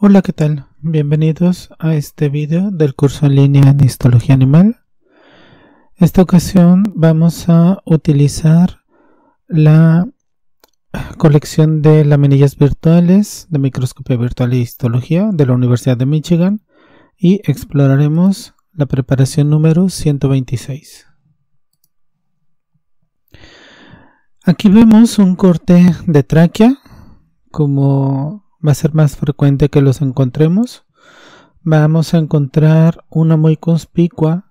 Hola, ¿qué tal? Bienvenidos a este video del curso en línea en Histología Animal. Esta ocasión vamos a utilizar la colección de laminillas virtuales de microscopía virtual y histología de la Universidad de Michigan y exploraremos la preparación número 126. Aquí vemos un corte de tráquea como va a ser más frecuente que los encontremos. Vamos a encontrar una muy conspicua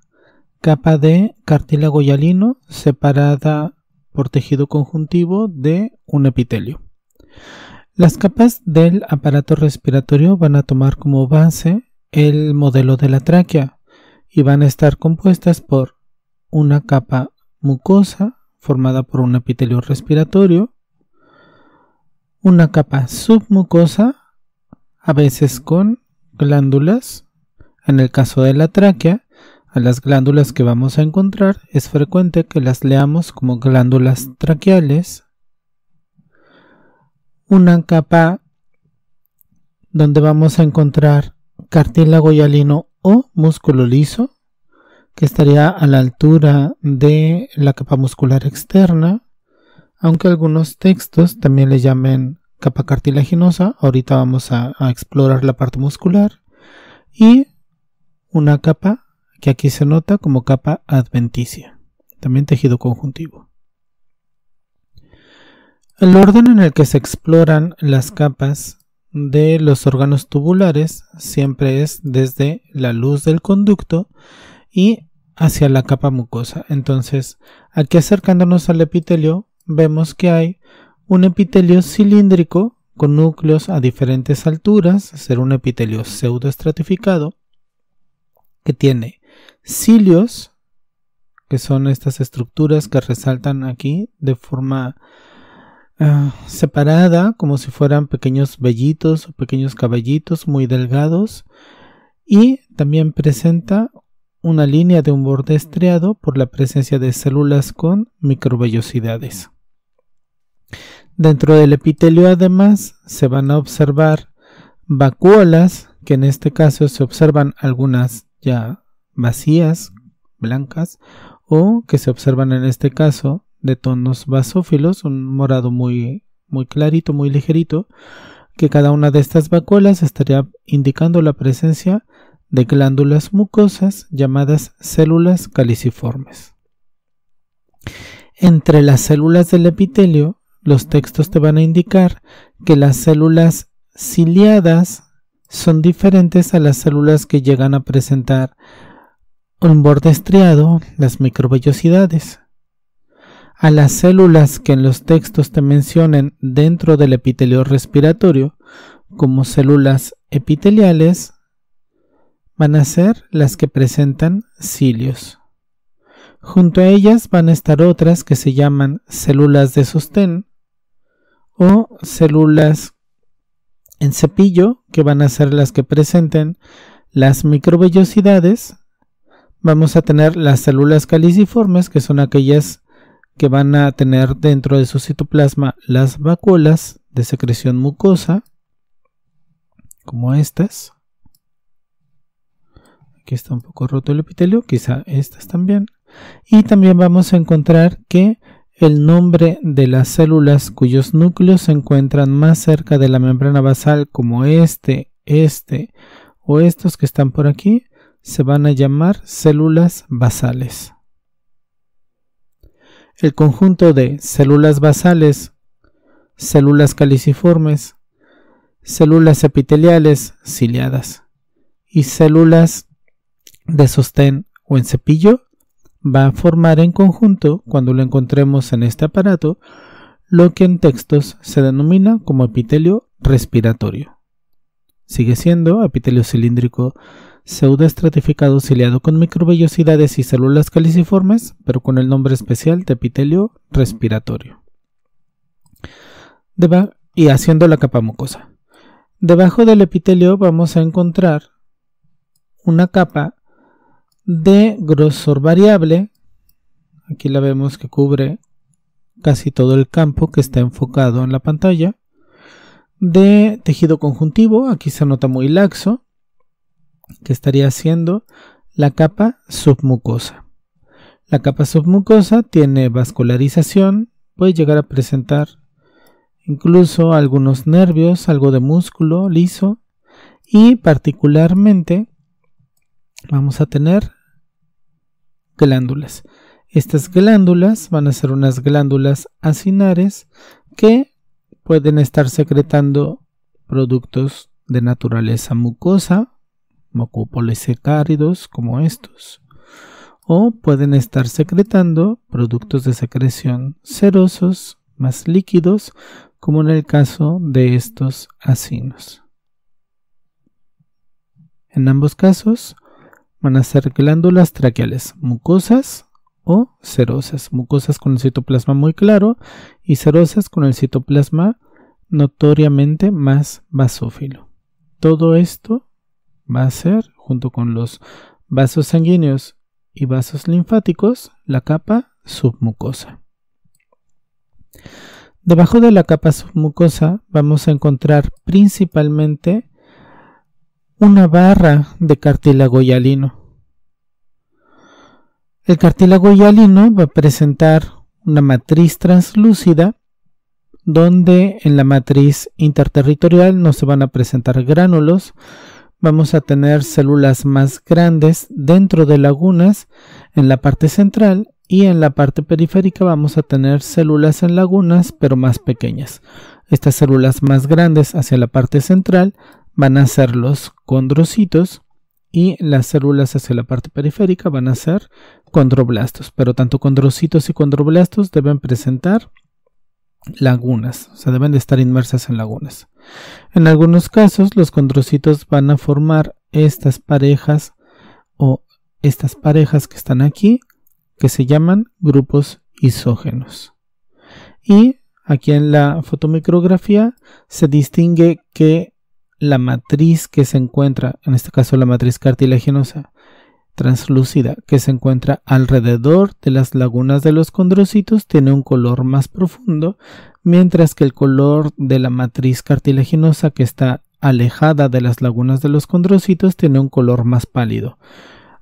capa de cartílago hialino separada por tejido conjuntivo de un epitelio. Las capas del aparato respiratorio van a tomar como base el modelo de la tráquea y van a estar compuestas por una capa mucosa formada por un epitelio respiratorio, una capa submucosa, a veces con glándulas, en el caso de la tráquea, a las glándulas que vamos a encontrar es frecuente que las leamos como glándulas traqueales. Una capa donde vamos a encontrar cartílago hialino o músculo liso, que estaría a la altura de la capa muscular externa, aunque algunos textos también le llamen capa cartilaginosa, ahorita vamos a, explorar la parte muscular, y una capa que aquí se nota como capa adventicia, también tejido conjuntivo. El orden en el que se exploran las capas de los órganos tubulares siempre es desde la luz del conducto y hacia la capa mucosa. Entonces, aquí acercándonos al epitelio, vemos que hay un epitelio cilíndrico con núcleos a diferentes alturas, ser un epitelio pseudoestratificado que tiene cilios, que son estas estructuras que resaltan aquí de forma eh, separada, como si fueran pequeños vellitos o pequeños caballitos muy delgados, y también presenta una línea de un borde estriado por la presencia de células con microvellosidades. Dentro del epitelio además se van a observar vacuolas, que en este caso se observan algunas ya vacías, blancas, o que se observan en este caso de tonos basófilos, un morado muy, muy clarito, muy ligerito, que cada una de estas vacuolas estaría indicando la presencia de glándulas mucosas llamadas células caliciformes. Entre las células del epitelio los textos te van a indicar que las células ciliadas son diferentes a las células que llegan a presentar un borde estriado, las microvellosidades. A las células que en los textos te mencionen dentro del epitelio respiratorio, como células epiteliales, van a ser las que presentan cilios. Junto a ellas van a estar otras que se llaman células de sostén, o células en cepillo, que van a ser las que presenten las microvellosidades. Vamos a tener las células caliciformes, que son aquellas que van a tener dentro de su citoplasma las vacuolas de secreción mucosa, como estas. Aquí está un poco roto el epitelio, quizá estas también. Y también vamos a encontrar que el nombre de las células cuyos núcleos se encuentran más cerca de la membrana basal como este, este o estos que están por aquí se van a llamar células basales. El conjunto de células basales, células caliciformes, células epiteliales ciliadas y células de sostén o en cepillo va a formar en conjunto, cuando lo encontremos en este aparato, lo que en textos se denomina como epitelio respiratorio. Sigue siendo epitelio cilíndrico pseudoestratificado ciliado con microvellosidades y células caliciformes, pero con el nombre especial de epitelio respiratorio. y haciendo la capa mucosa. Debajo del epitelio vamos a encontrar una capa de grosor variable. Aquí la vemos que cubre casi todo el campo que está enfocado en la pantalla. De tejido conjuntivo, aquí se nota muy laxo, que estaría siendo la capa submucosa. La capa submucosa tiene vascularización, puede llegar a presentar incluso algunos nervios, algo de músculo liso y particularmente vamos a tener glándulas. Estas glándulas van a ser unas glándulas acinares que pueden estar secretando productos de naturaleza mucosa, mucopolisacáridos como estos, o pueden estar secretando productos de secreción serosos más líquidos, como en el caso de estos acinos. En ambos casos, van a ser glándulas traqueales, mucosas o cerosas. Mucosas con el citoplasma muy claro y cerosas con el citoplasma notoriamente más basófilo. Todo esto va a ser, junto con los vasos sanguíneos y vasos linfáticos, la capa submucosa. Debajo de la capa submucosa vamos a encontrar principalmente una barra de cartílago yalino. El cartílago yalino va a presentar una matriz translúcida donde en la matriz interterritorial no se van a presentar gránulos, vamos a tener células más grandes dentro de lagunas en la parte central y en la parte periférica vamos a tener células en lagunas pero más pequeñas. Estas células más grandes hacia la parte central van a ser los condrocitos y las células hacia la parte periférica van a ser condroblastos. Pero tanto condrocitos y condroblastos deben presentar lagunas, o sea, deben de estar inmersas en lagunas. En algunos casos, los condrocitos van a formar estas parejas o estas parejas que están aquí, que se llaman grupos isógenos. Y aquí en la fotomicrografía se distingue que la matriz que se encuentra, en este caso la matriz cartilaginosa translúcida, que se encuentra alrededor de las lagunas de los condrocitos, tiene un color más profundo, mientras que el color de la matriz cartilaginosa que está alejada de las lagunas de los condrocitos tiene un color más pálido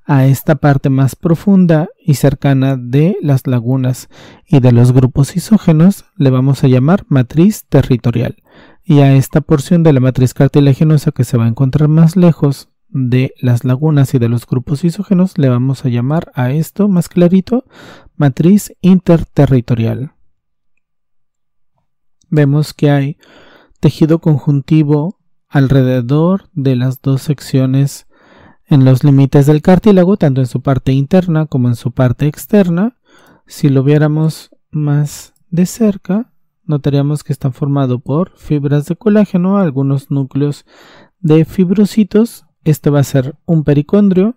a esta parte más profunda y cercana de las lagunas y de los grupos isógenos le vamos a llamar matriz territorial y a esta porción de la matriz cartilaginosa que se va a encontrar más lejos de las lagunas y de los grupos isógenos le vamos a llamar a esto más clarito matriz interterritorial. Vemos que hay tejido conjuntivo alrededor de las dos secciones en los límites del cartílago, tanto en su parte interna como en su parte externa. Si lo viéramos más de cerca, Notaríamos que está formado por fibras de colágeno, algunos núcleos de fibrocitos, este va a ser un pericondrio,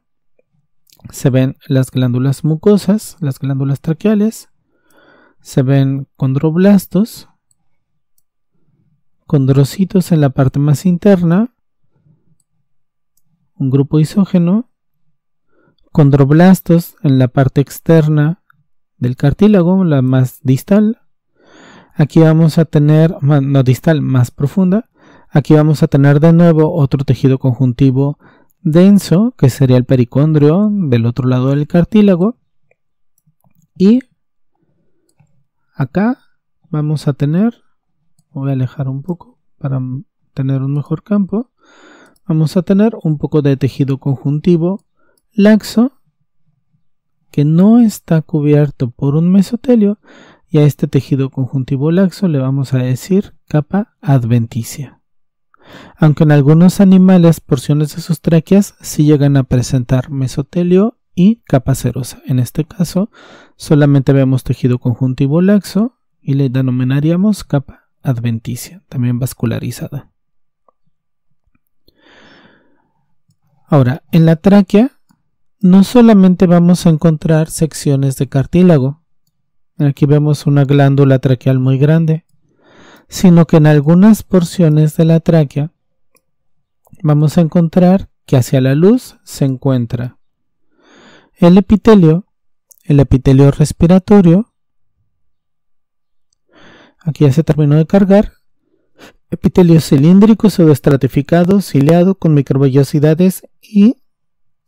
se ven las glándulas mucosas, las glándulas traqueales, se ven condroblastos, condrocitos en la parte más interna, un grupo isógeno, condroblastos en la parte externa del cartílago, la más distal, Aquí vamos a tener no distal más profunda. Aquí vamos a tener de nuevo otro tejido conjuntivo denso, que sería el pericondrio del otro lado del cartílago. Y acá vamos a tener, voy a alejar un poco para tener un mejor campo, vamos a tener un poco de tejido conjuntivo laxo que no está cubierto por un mesotelio, y a este tejido conjuntivo laxo le vamos a decir capa adventicia. Aunque en algunos animales porciones de sus tráqueas sí llegan a presentar mesotelio y capa serosa. En este caso solamente vemos tejido conjuntivo laxo y le denominaríamos capa adventicia, también vascularizada. Ahora, en la tráquea no solamente vamos a encontrar secciones de cartílago, Aquí vemos una glándula traqueal muy grande, sino que en algunas porciones de la tráquea vamos a encontrar que hacia la luz se encuentra el epitelio, el epitelio respiratorio, aquí ya se terminó de cargar, epitelio cilíndrico pseudoestratificado, ciliado con microvellosidades y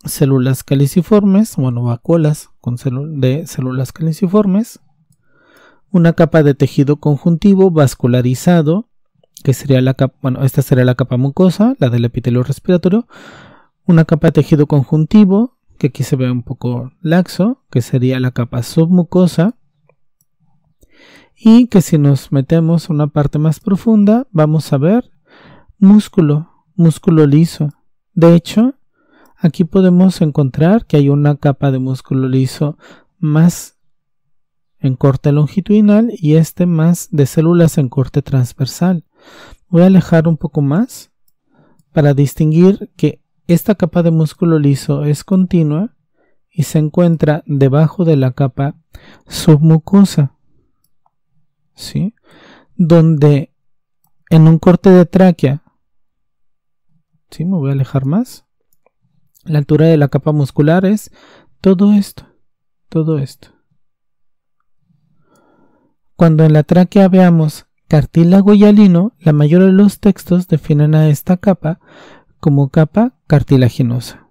células caliciformes, bueno, vacuolas con de células caliciformes, una capa de tejido conjuntivo vascularizado, que sería la capa, bueno, esta sería la capa mucosa, la del epitelio respiratorio, una capa de tejido conjuntivo, que aquí se ve un poco laxo, que sería la capa submucosa, y que si nos metemos a una parte más profunda, vamos a ver músculo, músculo liso. De hecho, aquí podemos encontrar que hay una capa de músculo liso más en corte longitudinal y este más de células en corte transversal. Voy a alejar un poco más para distinguir que esta capa de músculo liso es continua y se encuentra debajo de la capa submucosa, ¿sí? donde en un corte de tráquea, ¿sí? me voy a alejar más, la altura de la capa muscular es todo esto, todo esto. Cuando en la tráquea veamos cartílago y alino, la mayoría de los textos definen a esta capa como capa cartilaginosa.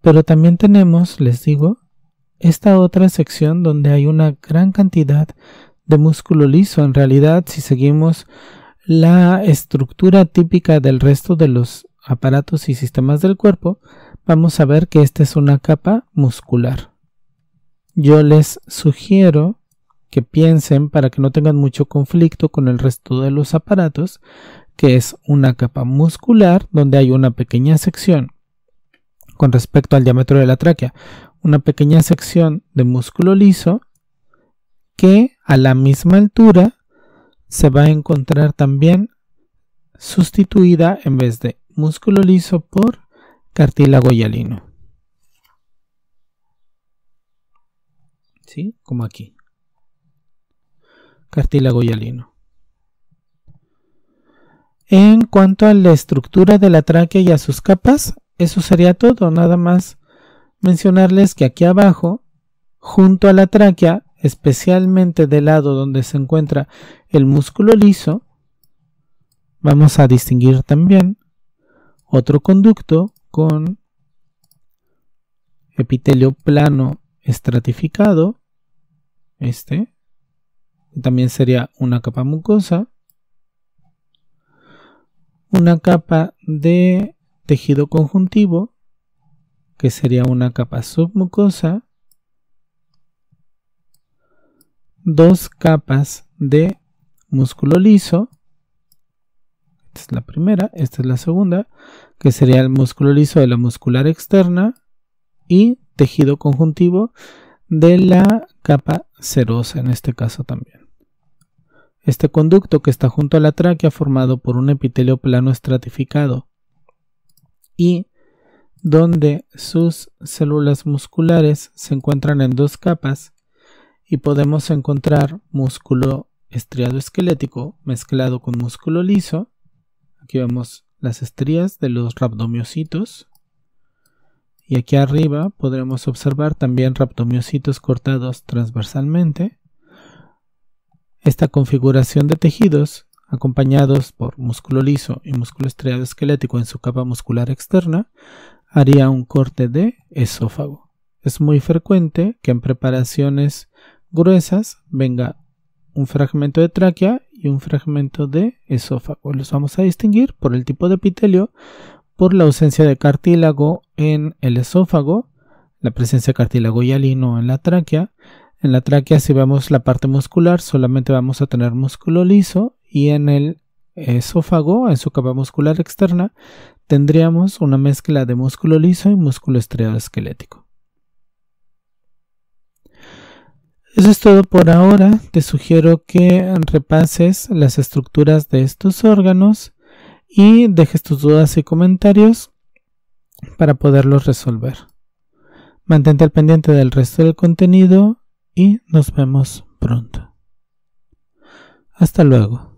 Pero también tenemos, les digo, esta otra sección donde hay una gran cantidad de músculo liso. En realidad, si seguimos la estructura típica del resto de los aparatos y sistemas del cuerpo, vamos a ver que esta es una capa muscular. Yo les sugiero que piensen para que no tengan mucho conflicto con el resto de los aparatos, que es una capa muscular donde hay una pequeña sección con respecto al diámetro de la tráquea, una pequeña sección de músculo liso que a la misma altura se va a encontrar también sustituida en vez de músculo liso por cartílago hialino. ¿Sí? Como aquí cartílago hialino. En cuanto a la estructura de la tráquea y a sus capas, eso sería todo, nada más mencionarles que aquí abajo, junto a la tráquea, especialmente del lado donde se encuentra el músculo liso, vamos a distinguir también otro conducto con epitelio plano estratificado, este, también sería una capa mucosa, una capa de tejido conjuntivo, que sería una capa submucosa, dos capas de músculo liso, esta es la primera, esta es la segunda, que sería el músculo liso de la muscular externa y tejido conjuntivo de la capa serosa en este caso también. Este conducto que está junto a la tráquea formado por un epitelio plano estratificado y donde sus células musculares se encuentran en dos capas y podemos encontrar músculo estriado esquelético mezclado con músculo liso. Aquí vemos las estrías de los rhabdomiocitos. Y aquí arriba podremos observar también rhabdomiocitos cortados transversalmente. Esta configuración de tejidos, acompañados por músculo liso y músculo estriado esquelético en su capa muscular externa, haría un corte de esófago. Es muy frecuente que en preparaciones gruesas venga un fragmento de tráquea y un fragmento de esófago. Los vamos a distinguir por el tipo de epitelio, por la ausencia de cartílago en el esófago, la presencia de cartílago hialino en la tráquea en la tráquea, si vemos la parte muscular, solamente vamos a tener músculo liso y en el esófago, en su capa muscular externa, tendríamos una mezcla de músculo liso y músculo estriado esquelético. Eso es todo por ahora. Te sugiero que repases las estructuras de estos órganos y dejes tus dudas y comentarios para poderlos resolver. Mantente al pendiente del resto del contenido y nos vemos pronto. Hasta luego.